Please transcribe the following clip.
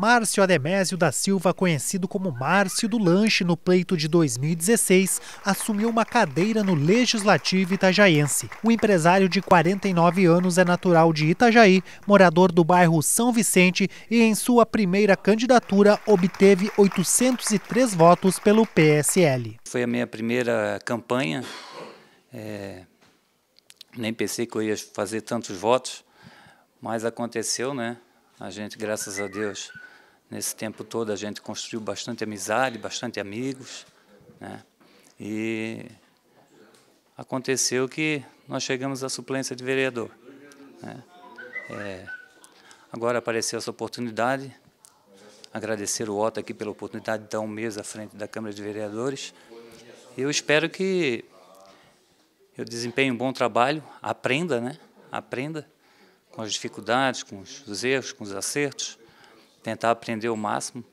Márcio Ademésio da Silva, conhecido como Márcio do Lanche no pleito de 2016, assumiu uma cadeira no Legislativo Itajaense. O empresário de 49 anos é natural de Itajaí, morador do bairro São Vicente e em sua primeira candidatura obteve 803 votos pelo PSL. Foi a minha primeira campanha, é... nem pensei que eu ia fazer tantos votos, mas aconteceu, né? A gente, graças a Deus, nesse tempo todo a gente construiu bastante amizade, bastante amigos, né? E aconteceu que nós chegamos à suplência de vereador. Né? É, agora apareceu essa oportunidade, agradecer o Otto aqui pela oportunidade de estar um mês à frente da Câmara de Vereadores. Eu espero que eu desempenhe um bom trabalho, aprenda, né? Aprenda com as dificuldades, com os erros, com os acertos, tentar aprender o máximo